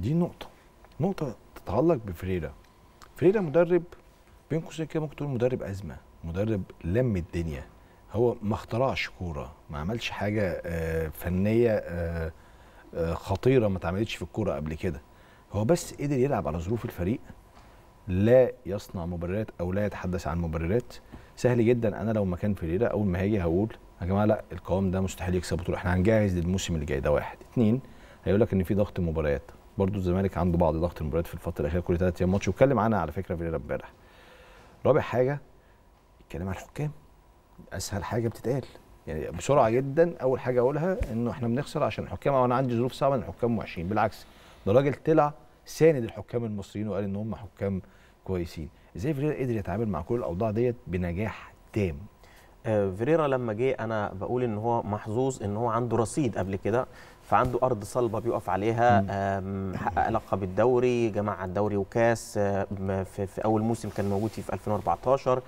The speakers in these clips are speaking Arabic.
دي نقطه نقطه تتعلق بفريرا فريرا مدرب بين قوسين كده ممكن تقول مدرب ازمه مدرب لم الدنيا هو ما اخترعش كوره ما عملش حاجه آه، فنيه آه، آه، خطيره ما اتعملتش في الكوره قبل كده هو بس قدر يلعب على ظروف الفريق لا يصنع مبررات او لا يتحدث عن مبررات سهل جدا انا لو مكان فريرا اول ما هاجي هقول يا جماعه لا القوام ده مستحيل يكسب بطوله احنا هنجهز للموسم اللي جاي ده واحد اتنين هيقول لك ان في ضغط مباريات برضو الزمالك عنده بعض ضغط المباريات في الفتره الاخيره كل ثلاث ايام ماتش واتكلم عنها على فكره فيريرا امبارح رابع حاجه الكلام على الحكام اسهل حاجه بتتقال يعني بسرعه جدا اول حاجه اقولها انه احنا بنخسر عشان الحكام او انا عندي ظروف صعبه ان الحكام وحشين بالعكس ده راجل طلع ساند الحكام المصريين وقال ان هم حكام كويسين ازاي فيريرا قدر يتعامل مع كل الاوضاع ديت بنجاح تام آه، فيريرا لما جه انا بقول ان هو محظوظ ان هو عنده رصيد قبل كده فعنده ارض صلبه بيقف عليها حقق لقب الدوري جمع الدوري وكاس آه، في, في اول موسم كان موجود فيه في 2014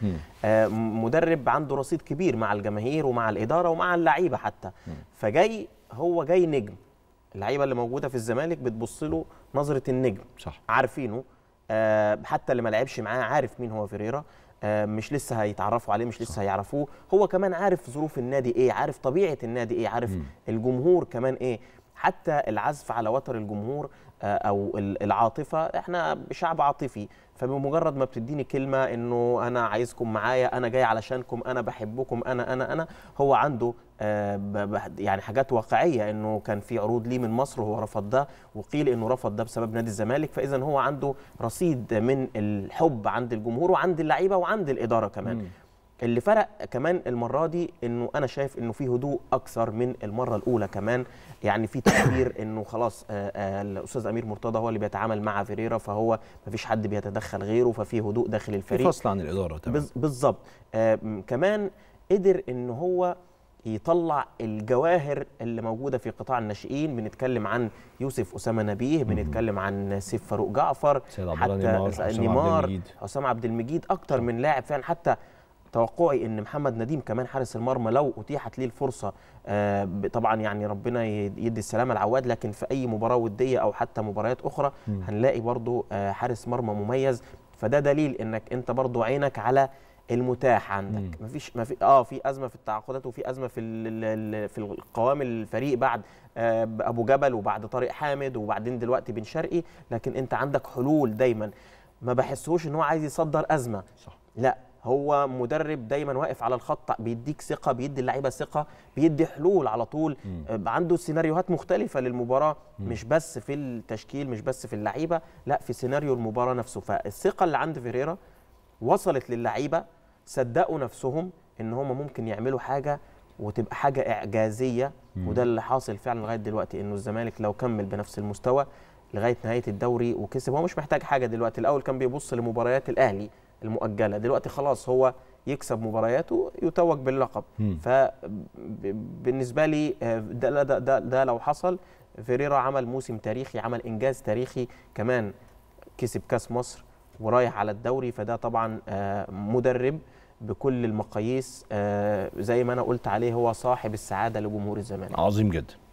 آه، مدرب عنده رصيد كبير مع الجماهير ومع الاداره ومع اللعيبه حتى فجاي هو جاي نجم اللعيبه اللي موجوده في الزمالك بتبص له نظره النجم صح عارفينه حتى اللي ما لعبش معاه عارف مين هو فيريرا آه، مش لسه هيتعرفوا عليه مش لسه هيعرفوه هو كمان عارف ظروف النادي ايه عارف طبيعه النادي ايه عارف الجمهور كمان ايه حتى العزف على وتر الجمهور آه، او العاطفه احنا شعب عاطفي فبمجرد ما بتديني كلمه انه انا عايزكم معايا انا جاي علشانكم انا بحبكم انا انا انا هو عنده آه، يعني حاجات واقعيه انه كان في عروض ليه من مصر وهو رفض ده وقيل انه رفض ده بسبب نادي الزمالك فاذا هو عنده رصيد من الحب عند الجمهور وعند اللعيبه وعند الاداره كمان م. اللي فرق كمان المره دي انه انا شايف انه في هدوء اكثر من المره الاولى كمان يعني في تقدير انه خلاص آه، آه، الاستاذ امير مرتضى هو اللي بيتعامل مع فيريرا فهو ما فيش حد بيتدخل غيره ففي هدوء داخل الفريق فصل عن الاداره تمام بالظبط آه، كمان قدر ان هو يطلع الجواهر اللي موجوده في قطاع الناشئين بنتكلم عن يوسف اسامه نبيه بنتكلم عن سيف فاروق جعفر سيد عبد الله نيمار حسام عبد المجيد اكتر من لاعب فعلا حتى توقعي ان محمد نديم كمان حارس المرمى لو اتيحت ليه الفرصه آه، طبعا يعني ربنا يدي السلامه العواد لكن في اي مباراه وديه او حتى مباريات اخرى هنلاقي برضو آه، حارس مرمى مميز فده دليل انك انت برضو عينك على المتاح عندك مم. مفيش مفي... اه في ازمه في التعاقدات وفي ازمه في ال... في القوام الفريق بعد آه ابو جبل وبعد طارق حامد وبعدين دلوقتي بن شرقي لكن انت عندك حلول دايما ما بحسهوش ان هو عايز يصدر ازمه صح. لا هو مدرب دايما واقف على الخط بيديك ثقه بيدي اللعيبه ثقه بيدي حلول على طول مم. آه، عنده سيناريوهات مختلفه للمباراه مم. مش بس في التشكيل مش بس في اللعيبه لا في سيناريو المباراه نفسه فالثقه اللي عند فيريرا وصلت للعيبه صدقوا نفسهم ان هم ممكن يعملوا حاجه وتبقى حاجه اعجازيه مم. وده اللي حاصل فعلا لغايه دلوقتي انه الزمالك لو كمل بنفس المستوى لغايه نهايه الدوري وكسب هو مش محتاج حاجه دلوقتي الاول كان بيبص لمباريات الاهلي المؤجله دلوقتي خلاص هو يكسب مبارياته يتوج باللقب فبالنسبه لي آه، ده, ده, ده, ده لو حصل فيريرا عمل موسم تاريخي عمل انجاز تاريخي كمان كسب كاس مصر ورايح على الدوري فده طبعا آه، مدرب بكل المقاييس آه، زي ما انا قلت عليه هو صاحب السعاده لجمهور الزمالك عظيم جدا